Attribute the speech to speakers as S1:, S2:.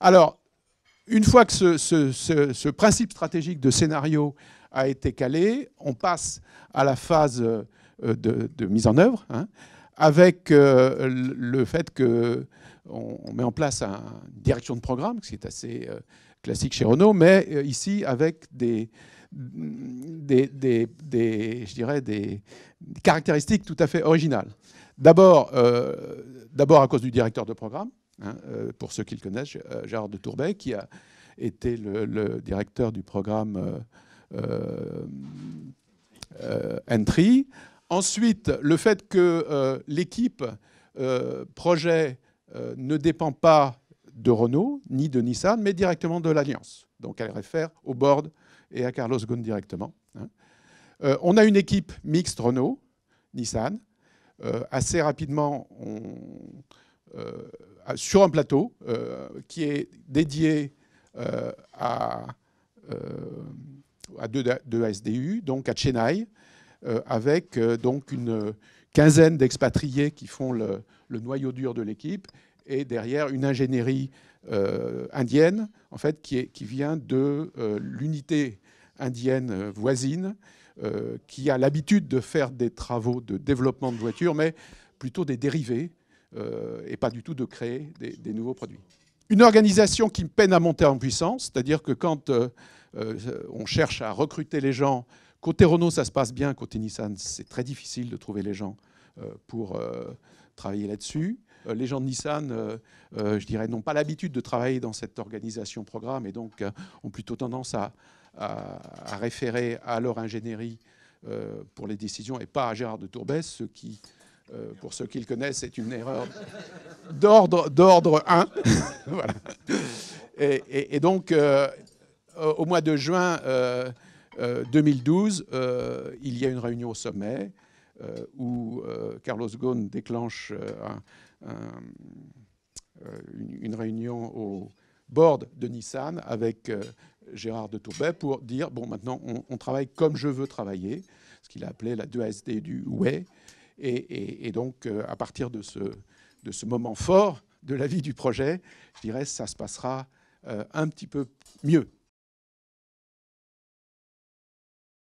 S1: Alors, une fois que ce, principe stratégique de scénario a été calé, on passe à la phase euh, de, mise en œuvre, hein, avec euh, le fait qu'on met en place une direction de programme, ce qui est assez euh, classique chez Renault, mais ici avec des, des, je dirais des caractéristiques tout à fait originales. D'abord, euh, à cause du directeur de programme, hein, euh, pour ceux qui le connaissent, euh, Gérard de Tourbet, qui a été le, directeur du programme Entry. Euh, Ensuite, le fait que l'équipe projet ne dépend pas de Renault ni de Nissan, mais directement de l'Alliance. Donc elle réfère au board et à Carlos Ghosn directement. Hein. Euh, on a une équipe mixte Renault, Nissan. Euh, assez rapidement, euh, sur un plateau qui est dédié à, deux, SDU, donc à Chennai, avec donc une quinzaine d'expatriés qui font le noyau dur de l'équipe et derrière une ingénierie euh, indienne, en fait, qui, vient de euh, l'unité indienne euh, voisine, qui a l'habitude de faire des travaux de développement de voitures, mais plutôt des dérivés, et pas du tout de créer des, des, nouveaux produits. Une organisation qui peine à monter en puissance, c'est-à-dire que quand on cherche à recruter les gens, côté Renault, ça se passe bien, côté Nissan, c'est très difficile de trouver les gens euh, pour euh, travailler là-dessus. Euh, les gens de Nissan, je dirais, n'ont pas l'habitude de travailler dans cette organisation programme et donc ont plutôt tendance à, à, référer à leur ingénierie pour les décisions et pas à Gérard de Tourbès, ce qui, pour ceux qui le connaissent, est une erreur d'ordre 1. et, donc, au mois de juin 2012, il y a une réunion au sommet euh, où euh, Carlos Ghosn déclenche euh, une, réunion au board de Nissan avec Gérard de Tourbet pour dire bon, maintenant, on, travaille comme je veux travailler, ce qu'il a appelé la 2SD du way Et, et donc, à partir de ce, de ce moment fort de la vie du projet, je dirais, ça se passera un petit peu mieux.